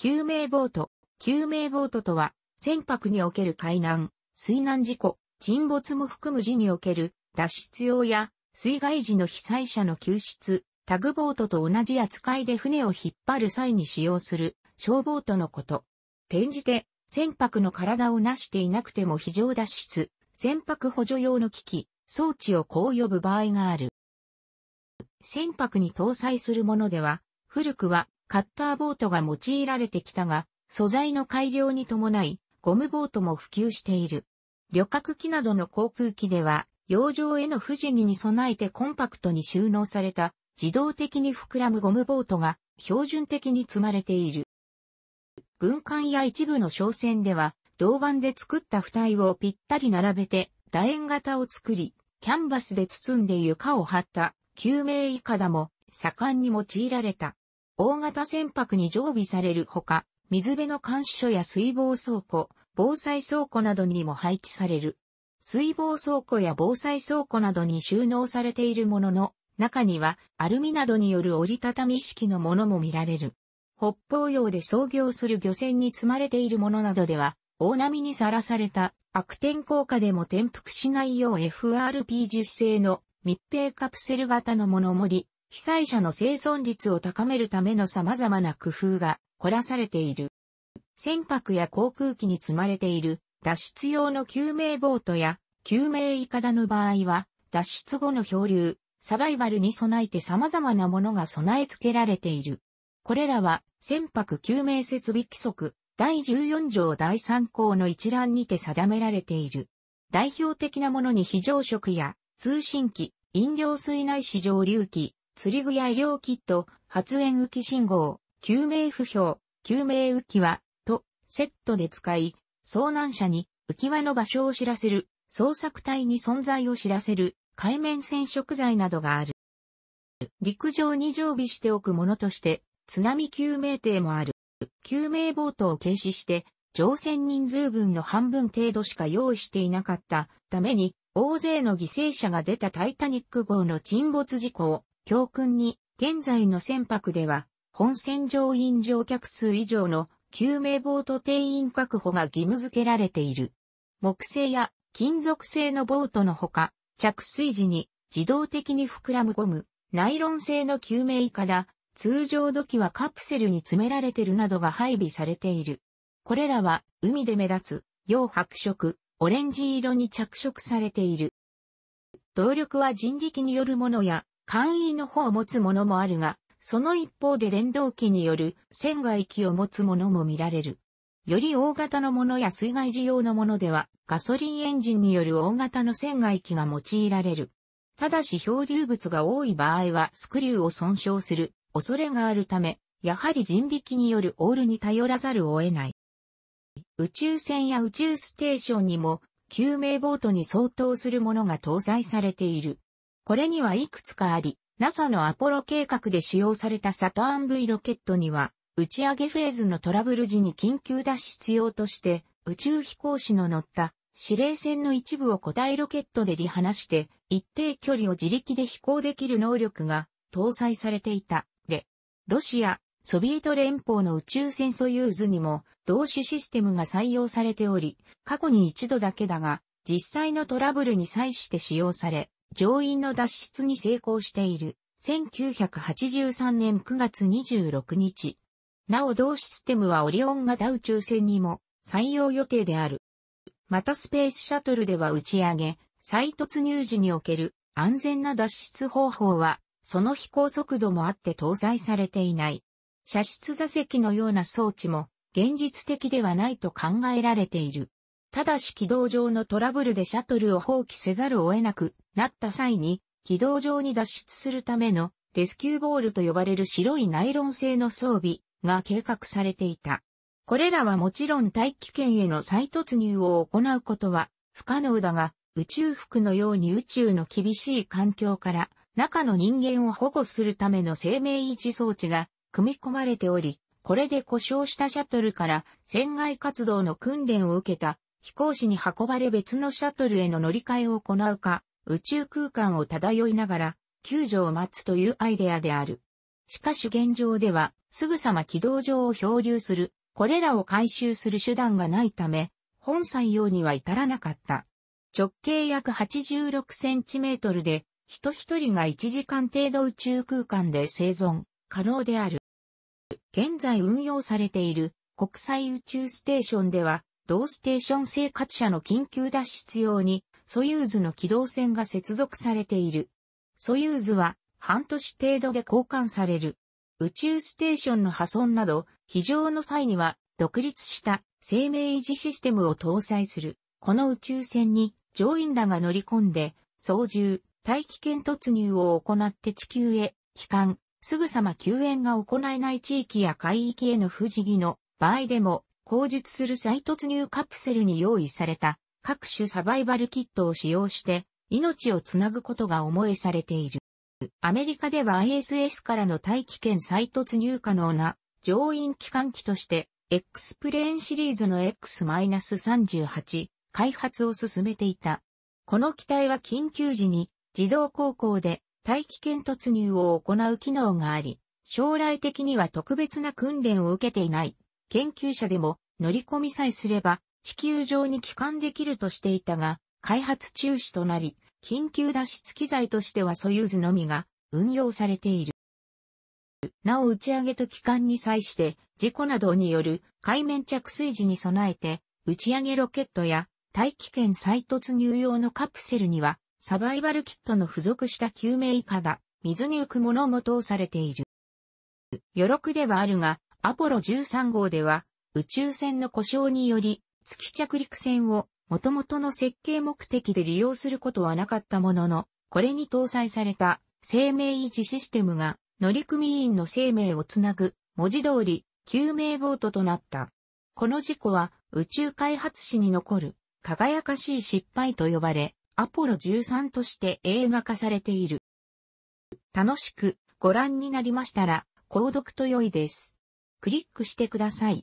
救命ボート。救命ボートとは、船舶における海難、水難事故、沈没も含む時における脱出用や水害時の被災者の救出、タグボートと同じ扱いで船を引っ張る際に使用する小ボートのこと。転じて、船舶の体をなしていなくても非常脱出、船舶補助用の機器、装置をこう呼ぶ場合がある。船舶に搭載するものでは、古くはカッターボートが用いられてきたが、素材の改良に伴い、ゴムボートも普及している。旅客機などの航空機では、洋上への不時着に備えてコンパクトに収納された、自動的に膨らむゴムボートが標準的に積まれている。軍艦や一部の商船では、銅板で作った付帯をぴったり並べて、楕円型を作り、キャンバスで包んで床を張った、救命いかだも盛んに用いられた。大型船舶に常備されるほか、水辺の監視所や水防倉庫、防災倉庫などにも配置される。水防倉庫や防災倉庫などに収納されているものの、中にはアルミなどによる折りたたみ式のものも見られる。北方洋で操業する漁船に積まれているものなどでは、大波にさらされた悪天効果でも転覆しないよう FRP 樹脂製の密閉カプセル型のもの盛り、被災者の生存率を高めるための様々な工夫が凝らされている。船舶や航空機に積まれている脱出用の救命ボートや救命いかだの場合は脱出後の漂流、サバイバルに備えて様々なものが備え付けられている。これらは船舶救命設備規則第14条第3項の一覧にて定められている。代表的なものに非常食や通信機、飲料水内市場流機、釣り具や医療キット、発煙浮き信号、救命不評、救命浮き輪、と、セットで使い、遭難者に浮き輪の場所を知らせる、捜索隊に存在を知らせる、海面染色剤などがある。陸上に常備しておくものとして、津波救命艇もある。救命ボートを軽視して、乗船人数分の半分程度しか用意していなかったために、大勢の犠牲者が出たタイタニック号の沈没事故を教訓に、現在の船舶では、本船乗員乗客数以上の救命ボート定員確保が義務付けられている。木製や金属製のボートのほか、着水時に自動的に膨らむゴム、ナイロン製の救命いかだ、通常土器はカプセルに詰められているなどが配備されている。これらは海で目立つ、洋白色、オレンジ色に着色されている。動力は人力によるものや簡易の方を持つものもあるが、その一方で電動機による船外機を持つものも見られる。より大型のものや水害時用のものでは、ガソリンエンジンによる大型の船外機が用いられる。ただし漂流物が多い場合はスクリューを損傷する恐れがあるため、やはり人力によるオールに頼らざるを得ない。宇宙船や宇宙ステーションにも救命ボートに相当するものが搭載されている。これにはいくつかあり、NASA のアポロ計画で使用されたサターン V ロケットには、打ち上げフェーズのトラブル時に緊急脱出用として、宇宙飛行士の乗った指令船の一部を固体ロケットで離離して、一定距離を自力で飛行できる能力が搭載されていた。で、ロシア、ソビエト連邦の宇宙船ソユーズにも同種システムが採用されており、過去に一度だけだが、実際のトラブルに際して使用され、乗員の脱出に成功している。1983年9月26日。なお同システムはオリオン型宇宙船にも採用予定である。またスペースシャトルでは打ち上げ、再突入時における安全な脱出方法は、その飛行速度もあって搭載されていない。射出座席のような装置も現実的ではないと考えられている。ただし軌道上のトラブルでシャトルを放棄せざるを得なくなった際に、軌道上に脱出するためのレスキューボールと呼ばれる白いナイロン製の装備が計画されていた。これらはもちろん大気圏への再突入を行うことは不可能だが、宇宙服のように宇宙の厳しい環境から中の人間を保護するための生命維持装置が組み込まれており、これで故障したシャトルから船外活動の訓練を受けた飛行士に運ばれ別のシャトルへの乗り換えを行うか、宇宙空間を漂いながら、救助を待つというアイデアである。しかし現状では、すぐさま軌道上を漂流する、これらを回収する手段がないため、本採用には至らなかった。直径約86センチメートルで、人一人が1時間程度宇宙空間で生存、可能である。現在運用されている国際宇宙ステーションでは、同ステーション生活者の緊急脱出用に、ソユーズの機動船が接続されている。ソユーズは、半年程度で交換される。宇宙ステーションの破損など、非常の際には、独立した生命維持システムを搭載する。この宇宙船に乗員らが乗り込んで、操縦、大気圏突入を行って地球へ、帰還、すぐさま救援が行えない地域や海域への不時義の場合でも、口述する再突入カプセルに用意された各種サバイバルキットを使用して命をつなぐことが思えされている。アメリカでは ISS からの大気圏再突入可能な乗員機関機として X プレーンシリーズの X-38 開発を進めていた。この機体は緊急時に自動航行で大気圏突入を行う機能があり、将来的には特別な訓練を受けていない研究者でも乗り込みさえすれば地球上に帰還できるとしていたが、開発中止となり、緊急脱出機材としてはソユーズのみが運用されている。なお打ち上げと帰還に際して事故などによる海面着水時に備えて打ち上げロケットや大気圏再突入用のカプセルにはサバイバルキットの付属した救命いかだ、水に浮くものも通されている。余力ではあるが、アポロ13号では、宇宙船の故障により、月着陸船を元々の設計目的で利用することはなかったものの、これに搭載された生命維持システムが乗組員の生命をつなぐ文字通り救命ボートとなった。この事故は宇宙開発史に残る輝かしい失敗と呼ばれ、アポロ13として映画化されている。楽しくご覧になりましたら、購読と良いです。クリックしてください。